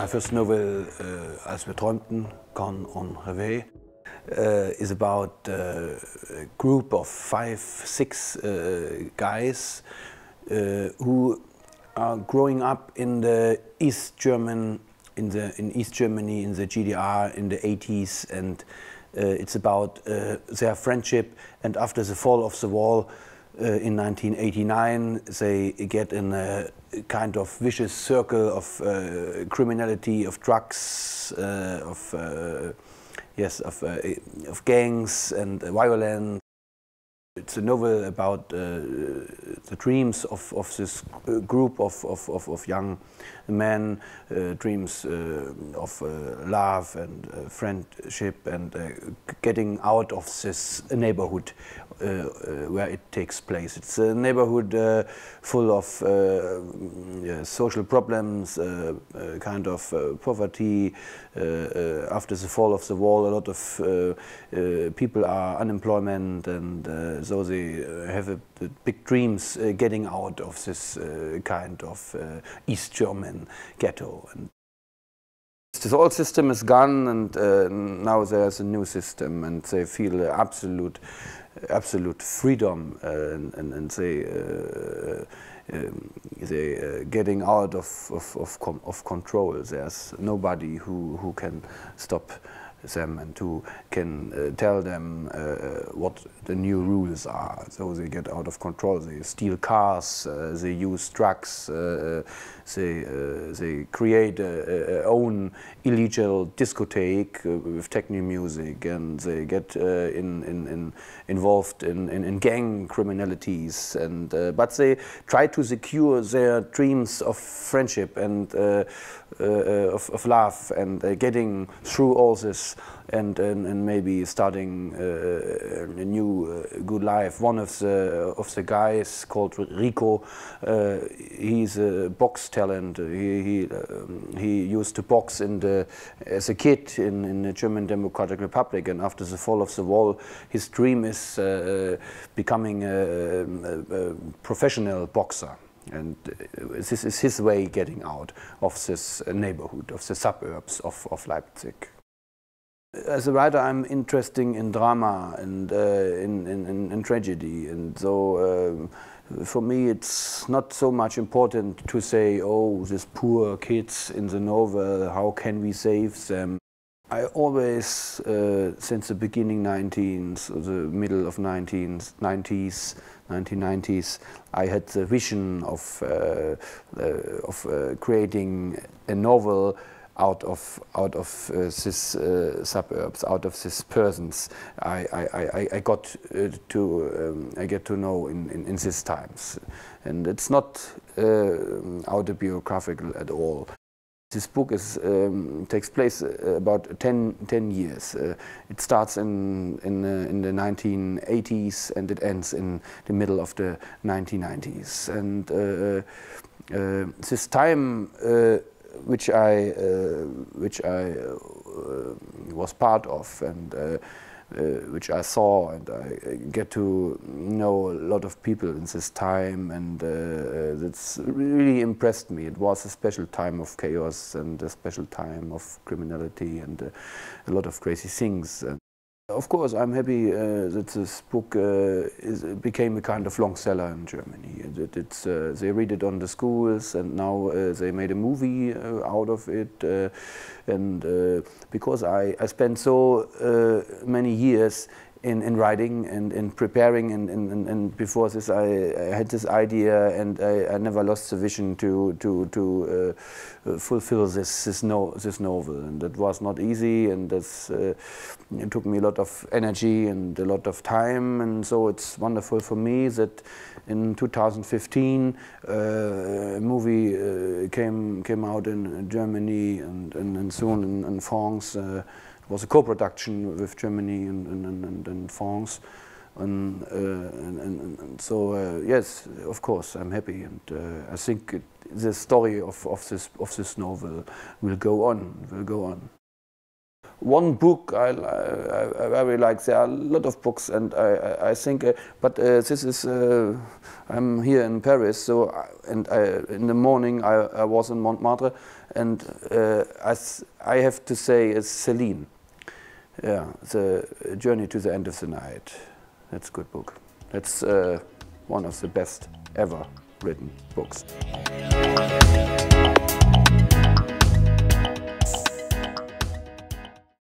My first novel, uh, Als wir träumten, Gone on Reveille, uh, is about uh, a group of five, six uh, guys uh, who are growing up in the East German, in the in East Germany, in the GDR, in the 80s, and uh, it's about their friendship. And after the fall of the wall, uh, in 1989, they get in a kind of vicious circle of uh, criminality, of drugs, uh, of yes, of, of gangs and violence. It's a novel about the dreams of, of this group of, of, of, young the man uh, dreams uh, of uh, love and friendship and getting out of this neighborhood where it takes place. It's a neighborhood full of mm, social problems, kind of poverty. after the fall of the wall, a lot of people are unemployment and so they have a big dreams uh, getting out of this uh, kind of uh, East German ghetto. And this old system is gone and uh, now there's a new system and they feel absolute absolute freedom uh, and, and, and, they uh, um, they getting out of of, of, of control there's nobody who who can stop them and to can uh, tell them uh, uh, what the new rules are. So they get out of control. They steal cars. they use drugs. they they create a, a own illegal discotheque with techno music, and they get in, in, in involved in, in, in, gang criminalities. And but they try to secure their dreams of friendship and uh, uh, of, of love and uh, getting through all this and, and, and maybe starting a new good life. One of the, of the guys called Rico, he's a box talent. He, he, um, he used to box in the, as a kid in, in the German Democratic Republic and after the fall of the wall, his dream is becoming a, a, a professional boxer. And uh, this is his way getting out of this uh, neighborhood, of the suburbs of, of Leipzig. As a writer, I'm interested in drama and uh, in, in, in, in, tragedy, and so uh, for me it's not so much important to say, oh, these poor kids in the novel, how can we save them? I always, uh, since the beginning 19s, the middle of 19s, 90s, 1990s, I had the vision of, uh, uh, of uh, creating a novel out of out of uh, uh, suburbs, out of these persons, I I, I, I got uh, to um, I get to know in, in, in these times, and it's not uh, autobiographical at all. This book is, um, takes place uh, about 10, 10 years. Uh, it starts in, in, uh, in the 1980s and it ends in the middle of the 1990s. And uh, uh, this time uh, which I, which I was part of and uh, which I saw, and I get to know a lot of people in this time, and it's uh, uh, really impressed me. It was a special time of chaos and a special time of criminality and a lot of crazy things. And of course, I'm happy uh, that this book uh, is, became a kind of long seller in Germany. It, it's uh, they read it on the schools, and now uh, they made a movie uh, out of it. Uh, and because I, I spent so many years in, in writing and in preparing and, and, and before this I, I had this idea and I, I, never lost the vision to, to, to uh, fulfill this, this, no, this novel and it was not easy and uh, it took me a lot of energy and a lot of time and so it's wonderful for me that in 2015 uh, a movie uh, came, came out in Germany and, and, and soon in, in France uh, was a co-production with Germany and, and, and, and France. And, uh, and, and, and, so uh, yes, of course, I'm happy, and uh, I think it, the story of, of this of this novel will go on, will go on. One book I, I, I really like. There are a lot of books, and I, I think, uh, but uh, this is uh, I'm here in Paris, so I, and I, in the morning I, I was in Montmartre, and I I have to say it's Celine yeah, The Journey to the End of the Night. That's a good book. That's uh, one of the best ever written books.